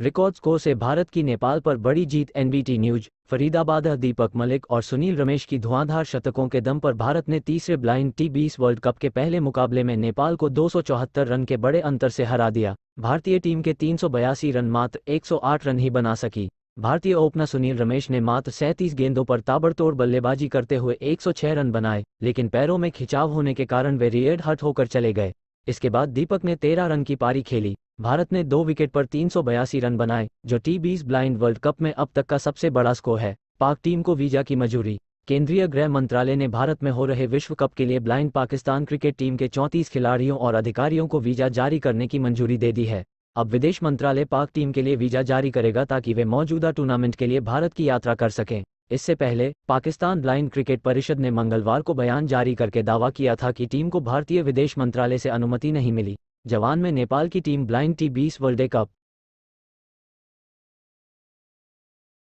record score से भारत की नेपाल पर बड़ी जीत एनबीटी न्यूज फरीदाबाद दीपक मलिक और सुनील रमेश की धुआंधार शतकों के दम पर भारत ने तीसरे ब्लाइंड टी बीस वर्ल्ड कप के पहले मुकाबले में नेपाल को 274 रन के बड़े अंतर से हरा दिया भारतीय टीम के तीन रन मात्र 108 रन ही बना सकी भारतीय ओपनर सुनील रमेश ने मात्र सैंतीस गेंदों पर ताबड़तोड़ बल्लेबाजी करते हुए 106 रन बनाए लेकिन पैरों में खिंचाव होने के कारण वे रियड हट होकर चले गए इसके बाद दीपक ने तेरह रन की पारी खेली भारत ने दो विकेट पर तीन रन बनाए जो टी बीस ब्लाइंड वर्ल्ड कप में अब तक का सबसे बड़ा स्कोर है पाक टीम को वीजा की मंजूरी केंद्रीय गृह मंत्रालय ने भारत में हो रहे विश्व कप के लिए ब्लाइंड पाकिस्तान क्रिकेट टीम के 34 खिलाड़ियों और अधिकारियों को वीजा जारी करने की मंजूरी दे दी है अब विदेश मंत्रालय पाक टीम के लिए वीजा जारी करेगा ताकि वे मौजूदा टूर्नामेंट के लिए भारत की यात्रा कर सकें इससे पहले पाकिस्तान ब्लाइंड क्रिकेट परिषद ने मंगलवार को बयान जारी करके दावा किया था कि टीम को भारतीय विदेश मंत्रालय से अनुमति नहीं मिली जवान में नेपाल की टीम ब्लाइंड टी बीस वर्ल्ड कप